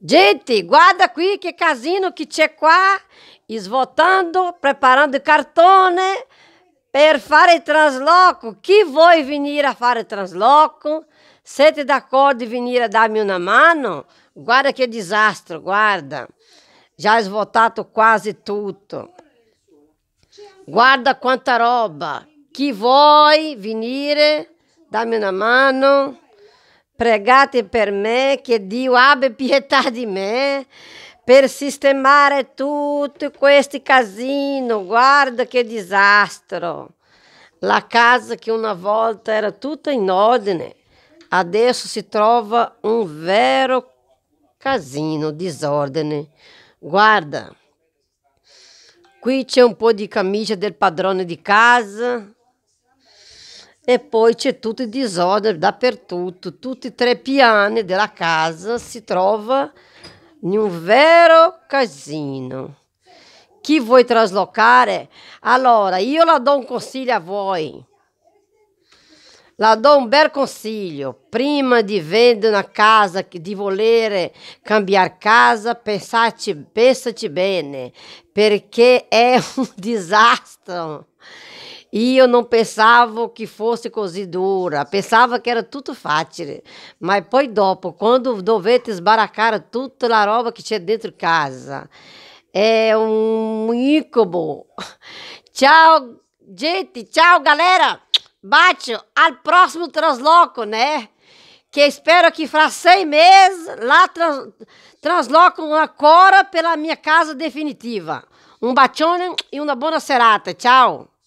Gente, guarda aqui que casino que c'è qua, esvotando, preparando cartone per fare il trasloco. Chi vuoi vir a fare il trasloco? Siete cor de venire a me uma mano? Guarda que desastre, guarda. Já esvotado quase tudo. Guarda quanta roba. Chi vuoi dar-me uma mano. Pregate per me che Dio abbia pietà di me per sistemare tutto questo casino. Guarda che disastro. La casa che una volta era tutta in ordine, adesso si trova un vero casino, disordine. Guarda, qui c'è un po' di camicia del padrone di casa, e poi c'è tutto il disordine dappertutto, tutti e tre piani della casa si trova in un vero casino. Chi vuoi traslocare? Allora, io la do un consiglio a voi. La do un bel consiglio. Prima di vendere una casa, di volere cambiare casa, pensaci, pensaci bene, perché è un disastro. E eu não pensava que fosse cozidura, pensava que era tudo fátire. Mas foi dopo, quando dovete esbaracar tudo roba que tinha dentro de casa. É um incubo. Tchau, gente, tchau, galera. Bate ao próximo transloco, né? que espero que faz seis meses lá trans, transloco uma cora pela minha casa definitiva. Um bacione e uma boa serata. Tchau!